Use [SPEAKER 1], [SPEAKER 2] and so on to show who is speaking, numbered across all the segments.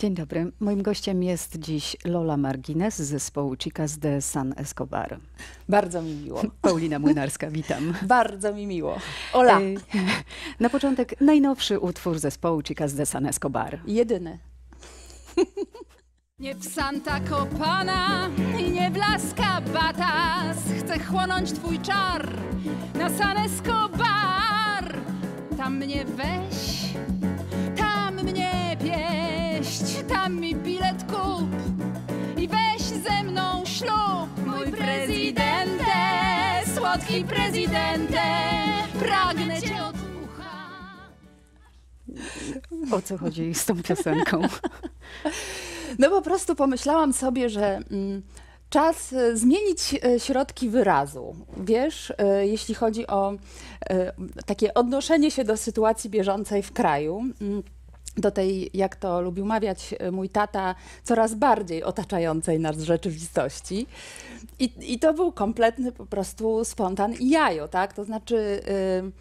[SPEAKER 1] Dzień dobry. Moim gościem jest dziś Lola Margines z zespołu Chicas de San Escobar. Bardzo mi miło. Paulina Młynarska, witam. Bardzo mi miło. Ola. Na początek najnowszy utwór zespołu Chicas de San Escobar. Jedyny.
[SPEAKER 2] Nie w Santa Copana i nie w Las Cabatas Chcę chłonąć twój czar na San Escobar Tam mnie weź tam mi bilet kup i weź ze mną ślub. Mój prezydente, słodki prezydente, pragnę cię od ucha.
[SPEAKER 1] O co chodzi z tą piosenką?
[SPEAKER 2] No po prostu pomyślałam sobie, że... Mm, Czas e, zmienić e, środki wyrazu. Wiesz, e, jeśli chodzi o takie odnoszenie się do sytuacji bieżącej w kraju. Mm, do tej, jak to lubił mawiać e, mój tata, coraz bardziej otaczającej nas rzeczywistości. I, i to był kompletny po prostu spontan i jajo, tak? To znaczy. Yy,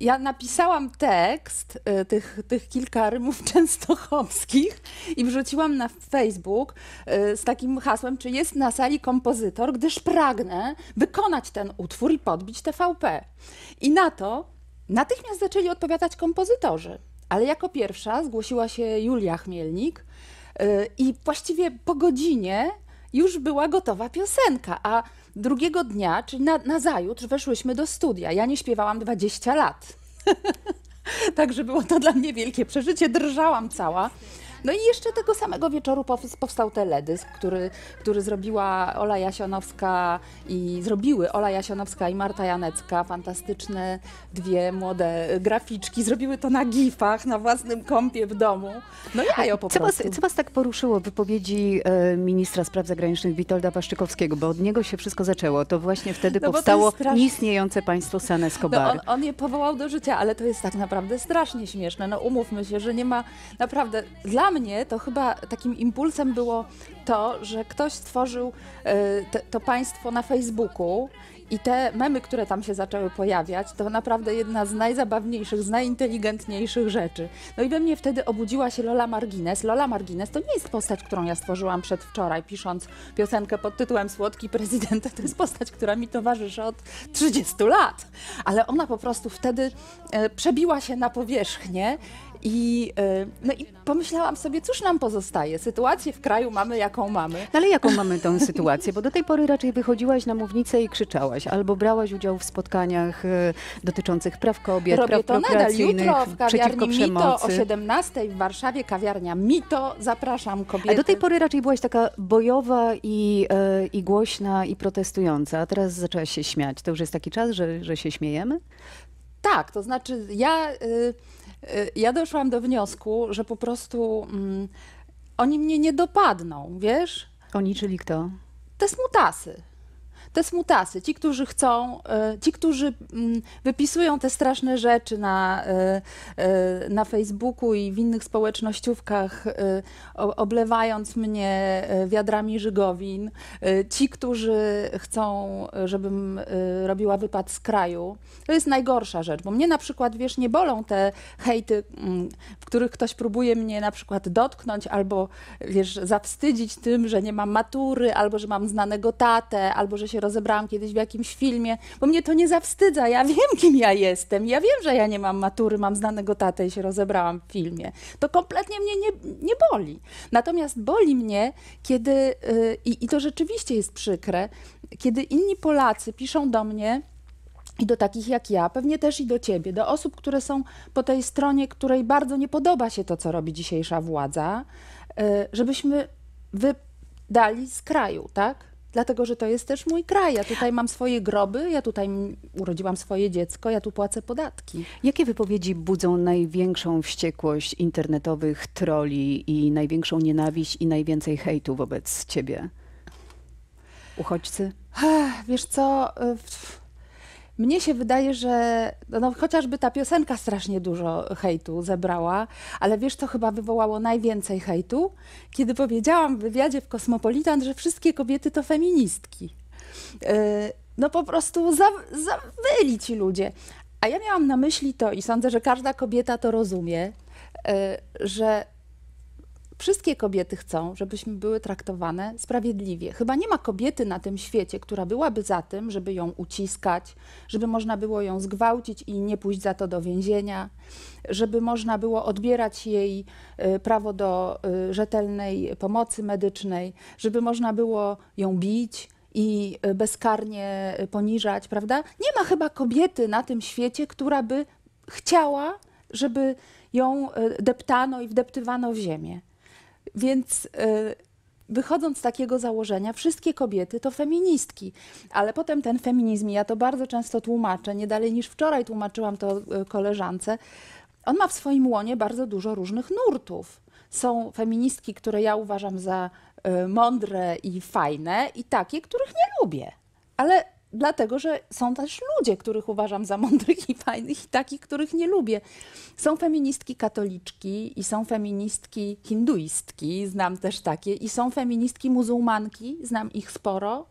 [SPEAKER 2] ja napisałam tekst yy, tych, tych kilka rymów częstochowskich i wrzuciłam na Facebook yy, z takim hasłem, czy jest na sali kompozytor, gdyż pragnę wykonać ten utwór i podbić TVP. I na to natychmiast zaczęli odpowiadać kompozytorzy. Ale jako pierwsza zgłosiła się Julia Chmielnik y, i właściwie po godzinie już była gotowa piosenka, a drugiego dnia, czyli na, na zajutrz, weszłyśmy do studia. Ja nie śpiewałam 20 lat. Także było to dla mnie wielkie przeżycie, drżałam cała. No i jeszcze tego samego wieczoru powstał teledysk, który, który zrobiła Ola Jasionowska i zrobiły Ola Jasionowska i Marta Janecka, fantastyczne dwie młode graficzki, zrobiły to na gifach, na własnym kompie w domu. No ja ją po co prostu. Was, co
[SPEAKER 1] was tak poruszyło w wypowiedzi e, ministra spraw zagranicznych Witolda Waszczykowskiego, bo od niego się wszystko zaczęło. To właśnie wtedy no powstało strasznie... państwo San Escobar. No on,
[SPEAKER 2] on je powołał do życia, ale to jest tak naprawdę strasznie śmieszne. No umówmy się, że nie ma naprawdę... Dla mnie to chyba takim impulsem było to, że ktoś stworzył e, te, to państwo na Facebooku i te memy, które tam się zaczęły pojawiać, to naprawdę jedna z najzabawniejszych, z najinteligentniejszych rzeczy. No i we mnie wtedy obudziła się Lola Margines. Lola Margines to nie jest postać, którą ja stworzyłam przedwczoraj, pisząc piosenkę pod tytułem Słodki prezydent. To jest postać, która mi towarzyszy od 30 lat. Ale ona po prostu wtedy e, przebiła się na powierzchnię i, e, no i pomyślałam sobie, cóż nam pozostaje? Sytuację w kraju mamy, jaką mamy. No
[SPEAKER 1] ale jaką mamy tę sytuację? Bo do tej pory raczej wychodziłaś na mównicę i krzyczałaś, albo brałaś udział w spotkaniach e, dotyczących praw kobiet, Robię praw to nadal. Jutro w kawiarni Mito o
[SPEAKER 2] 17 w Warszawie, kawiarnia Mito. Zapraszam kobiety. A do tej
[SPEAKER 1] pory raczej byłaś taka bojowa i, e, i głośna i protestująca, a teraz zaczęłaś się śmiać. To już jest taki czas, że, że się śmiejemy?
[SPEAKER 2] Tak, to znaczy ja, y, y, ja doszłam do wniosku, że po prostu mm, oni mnie nie dopadną, wiesz? Oni, czyli kto? Te smutasy te smutasy, ci, którzy chcą, e, ci, którzy mm, wypisują te straszne rzeczy na, e, e, na Facebooku i w innych społecznościówkach, oblewając mnie wiadrami żygowin, ci, którzy chcą, żebym robiła wypad z kraju, to jest najgorsza rzecz, bo mnie na przykład, wiesz, nie bolą te hejty, mm, w których ktoś próbuje mnie na przykład dotknąć albo, wiesz, zawstydzić tym, że nie mam matury, albo że mam znanego tatę, albo że się rozebrałam kiedyś w jakimś filmie, bo mnie to nie zawstydza. Ja wiem, kim ja jestem. Ja wiem, że ja nie mam matury, mam znanego tatę i się rozebrałam w filmie. To kompletnie mnie nie, nie boli. Natomiast boli mnie, kiedy, y, i, i to rzeczywiście jest przykre, kiedy inni Polacy piszą do mnie, i do takich jak ja, pewnie też i do ciebie, do osób, które są po tej stronie, której bardzo nie podoba się to, co robi dzisiejsza władza, y, żebyśmy wydali z kraju, tak? dlatego że to jest też mój kraj. Ja tutaj mam swoje groby, ja tutaj urodziłam swoje dziecko, ja tu płacę podatki.
[SPEAKER 1] Jakie wypowiedzi budzą największą wściekłość internetowych troli i największą nienawiść i najwięcej hejtu wobec ciebie? Uchodźcy?
[SPEAKER 2] Wiesz co, y, w mnie się wydaje, że no, chociażby ta piosenka strasznie dużo hejtu zebrała, ale wiesz, co chyba wywołało najwięcej hejtu? Kiedy powiedziałam w wywiadzie w Kosmopolitan, że wszystkie kobiety to feministki. Y, no po prostu zawyli ci ludzie. A ja miałam na myśli to i sądzę, że każda kobieta to rozumie, y, że Wszystkie kobiety chcą, żebyśmy były traktowane sprawiedliwie. Chyba nie ma kobiety na tym świecie, która byłaby za tym, żeby ją uciskać, żeby można było ją zgwałcić i nie pójść za to do więzienia, żeby można było odbierać jej e, prawo do e, rzetelnej pomocy medycznej, żeby można było ją bić, i e, bezkarnie poniżać, prawda? Nie ma chyba kobiety na tym świecie, która by chciała, żeby ją deptano i wdeptywano w ziemię. Więc e, wychodząc z takiego założenia, wszystkie kobiety to feministki, ale potem ten feminizm, ja to bardzo często tłumaczę, nie dalej niż wczoraj tłumaczyłam to e, koleżance, on ma w swoim łonie bardzo dużo różnych nurtów. Są feministki, które ja uważam za e, mądre i fajne, i takie, których nie lubię. Ale dlatego że są też ludzie, których uważam za mądrych i fajnych, i takich, których nie lubię. Są feministki katoliczki i są feministki hinduistki, znam też takie, i są feministki muzułmanki, znam ich sporo.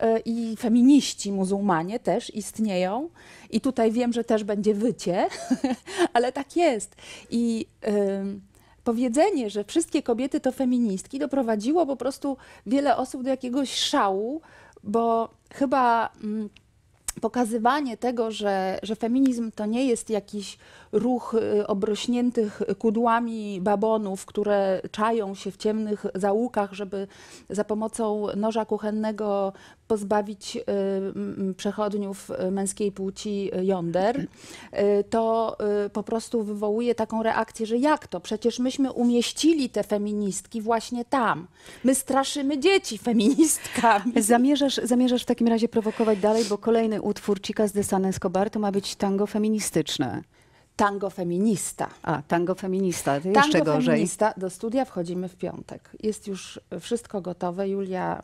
[SPEAKER 2] E, I feminiści muzułmanie też istnieją, i tutaj wiem, że też będzie wycie, ale tak jest. I powiedzenie, że wszystkie kobiety to feministki, doprowadziło po prostu wiele osób do jakiegoś szału, bo 好吧，嗯。pokazywanie tego, że, że feminizm to nie jest jakiś ruch y, obrośniętych kudłami babonów, które czają się w ciemnych zaułkach, żeby za pomocą noża kuchennego pozbawić y, przechodniów męskiej płci jąder, y, to po prostu wywołuje taką reakcję, że jak to? Przecież myśmy umieścili te feministki właśnie
[SPEAKER 1] tam. My straszymy dzieci feministkami. Zamierzasz, zamierzasz w takim razie prowokować dalej, bo kolejny utwór z de San Escobar to ma być tango feministyczne. Tango feminista. A, tango feminista, to jeszcze tango gorzej. feminista, do studia wchodzimy w piątek. Jest
[SPEAKER 2] już wszystko gotowe. Julia,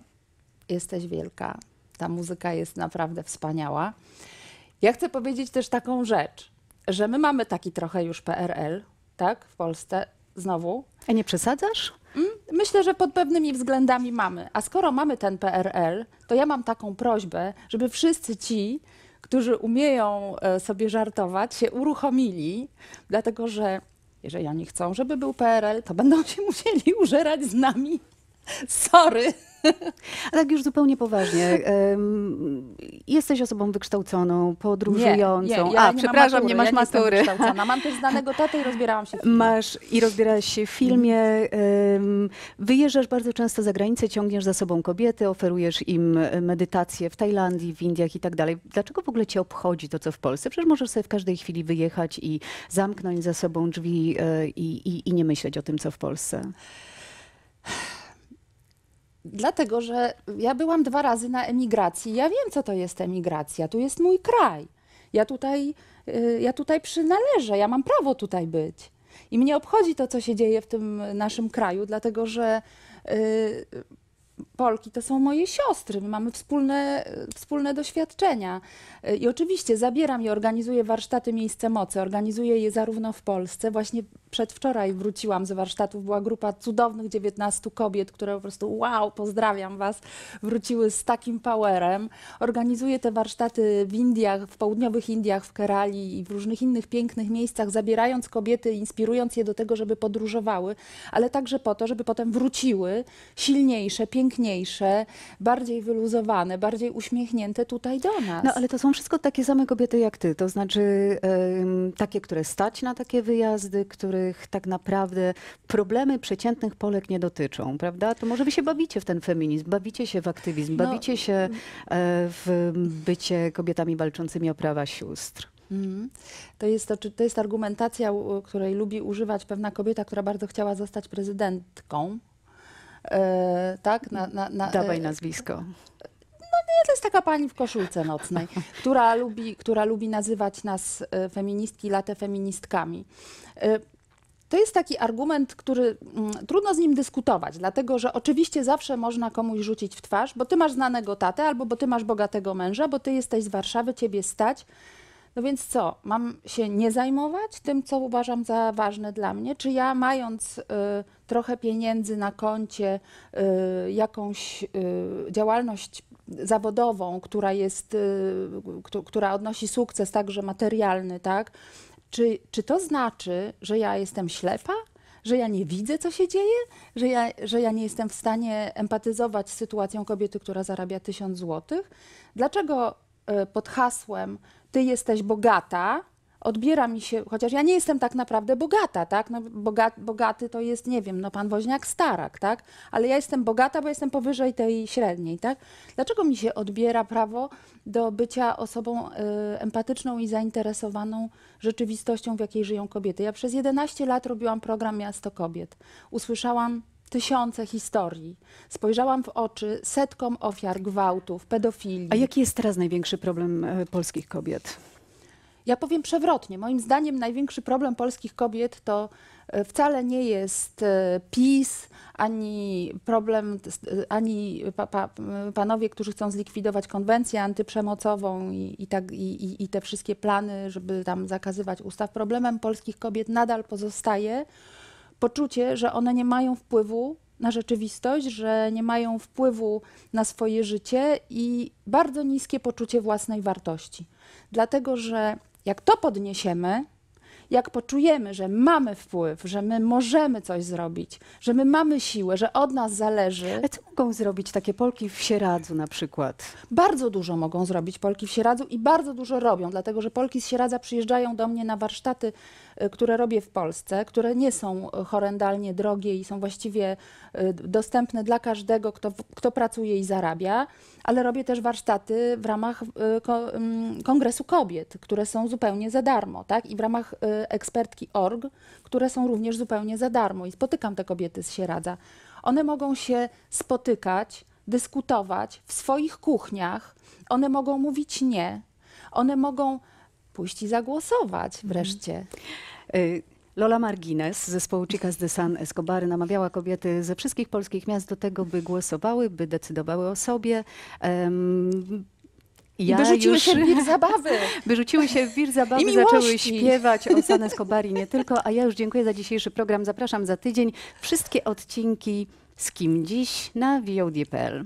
[SPEAKER 2] jesteś wielka. Ta muzyka jest naprawdę wspaniała. Ja chcę powiedzieć też taką rzecz, że my mamy taki trochę już PRL, tak, w Polsce, znowu. A nie przesadzasz? Mm, myślę, że pod pewnymi względami mamy. A skoro mamy ten PRL, to ja mam taką prośbę, żeby wszyscy ci, którzy umieją e, sobie żartować, się uruchomili, dlatego że jeżeli oni chcą, żeby był PRL, to będą się musieli użerać z nami Sorry.
[SPEAKER 1] A tak już zupełnie poważnie. Um, jesteś osobą wykształconą, podróżującą. Nie, nie, ja A, nie przepraszam, nie masz ja matury. Nie Mam też znanego tatę i rozbierałam się w filmie. Masz i rozbierałaś się w filmie. Um, wyjeżdżasz bardzo często za granicę, ciągniesz za sobą kobiety, oferujesz im medytację w Tajlandii, w Indiach i tak dalej. Dlaczego w ogóle cię obchodzi to, co w Polsce? Przecież możesz sobie w każdej chwili wyjechać i zamknąć za sobą drzwi e, i, i, i nie myśleć o tym, co w Polsce
[SPEAKER 2] dlatego, że ja byłam dwa razy na emigracji. Ja wiem, co to jest emigracja. Tu jest mój kraj. Ja tutaj, y, ja tutaj przynależę. Ja mam prawo tutaj być. I mnie obchodzi to, co się dzieje w tym naszym kraju, dlatego że y, Polki to są moje siostry, my mamy wspólne, wspólne doświadczenia. Y, I oczywiście zabieram i organizuję warsztaty Miejsce Mocy, organizuję je zarówno w Polsce, właśnie przedwczoraj wróciłam z warsztatów, była grupa cudownych 19 kobiet, które po prostu wow, pozdrawiam Was, wróciły z takim powerem. Organizuję te warsztaty w Indiach, w południowych Indiach, w Kerali i w różnych innych pięknych miejscach, zabierając kobiety, inspirując je do tego, żeby podróżowały, ale także po to, żeby potem wróciły silniejsze, piękniejsze, bardziej wyluzowane, bardziej uśmiechnięte tutaj
[SPEAKER 1] do nas. No ale to są wszystko takie same kobiety jak Ty, to znaczy yy, takie, które stać na takie wyjazdy, które których tak naprawdę problemy przeciętnych Polek nie dotyczą, prawda? To może wy się bawicie w ten feminizm, bawicie się w aktywizm, no. bawicie się e, w bycie kobietami walczącymi o prawa sióstr.
[SPEAKER 2] Mhm. To jest, to, to jest argumentacja, której lubi używać pewna kobieta, która bardzo chciała zostać prezydentką. E, tak? Na, na, na, Dawaj e, nazwisko. No nie, to jest taka pani w koszulce nocnej, która lubi, która lubi nazywać nas e, feministki, latę feministkami. E, to jest taki argument, który mm, trudno z nim dyskutować, dlatego że oczywiście zawsze można komuś rzucić w twarz, bo ty masz znanego tatę albo bo ty masz bogatego męża, bo ty jesteś z Warszawy, ciebie stać. No więc co, mam się nie zajmować tym, co uważam za ważne dla mnie? Czy ja, mając y, trochę pieniędzy na koncie, y, jakąś y, działalność zawodową, która jest, y, która odnosi sukces także materialny, tak? Czy, czy to znaczy, że ja jestem ślepa? Że ja nie widzę, co się dzieje? Że ja, że ja nie jestem w stanie empatyzować z sytuacją kobiety, która zarabia tysiąc złotych? Dlaczego e, pod hasłem ty jesteś bogata, odbiera mi się, chociaż ja nie jestem tak naprawdę bogata, tak? No, boga, bogaty to jest, nie wiem, no pan Woźniak starak, tak? Ale ja jestem bogata, bo jestem powyżej tej średniej, tak? Dlaczego mi się odbiera prawo do bycia osobą y, empatyczną i zainteresowaną rzeczywistością, w jakiej żyją kobiety? Ja przez 11 lat robiłam program Miasto Kobiet. Usłyszałam tysiące historii. Spojrzałam w oczy setkom ofiar gwałtów, pedofilii. A
[SPEAKER 1] jaki jest teraz największy problem e, polskich kobiet?
[SPEAKER 2] Ja powiem przewrotnie. Moim zdaniem największy problem polskich kobiet to e, wcale nie jest e, PiS, ani problem, e, ani pa, pa, panowie, którzy chcą zlikwidować konwencję antyprzemocową i, i, tak, i, i te wszystkie plany, żeby tam zakazywać ustaw. Problemem polskich kobiet nadal pozostaje poczucie, że one nie mają wpływu na rzeczywistość, że nie mają wpływu na swoje życie i bardzo niskie poczucie własnej wartości. Dlatego, że jak to podniesiemy, jak poczujemy, że mamy wpływ, że my możemy coś zrobić, że my mamy siłę, że od nas zależy. Ale to mogą zrobić takie Polki w Sieradzu na przykład? Bardzo dużo mogą zrobić Polki w Sieradzu i bardzo dużo robią, dlatego że Polki z Sieradza przyjeżdżają do mnie na warsztaty, e, które robię w Polsce, które nie są e, horrendalnie drogie i są właściwie e, dostępne dla każdego, kto, kto pracuje i zarabia, ale robię też warsztaty w ramach Kongresu Kobiet, które są zupełnie za darmo, tak? I w ramach ekspertki org, które są również zupełnie za darmo i spotykam te kobiety z Sieradza. One mogą się spotykać, dyskutować w swoich kuchniach, one mogą mówić
[SPEAKER 1] nie, one mogą pójść i zagłosować mhm. wreszcie. Y, Lola Margines z zespołu Chicas de San Escobar namawiała kobiety ze wszystkich polskich miast do tego, by głosowały, by decydowały o sobie. Um,
[SPEAKER 2] ja wyrzuciły już... się w wir zabawy.
[SPEAKER 1] Wyrzuciły się w wir zabawy, I zaczęły śpiewać o San Escobar nie tylko. A ja już dziękuję za dzisiejszy program. Zapraszam za tydzień. Wszystkie odcinki z kim dziś na VOD.pl.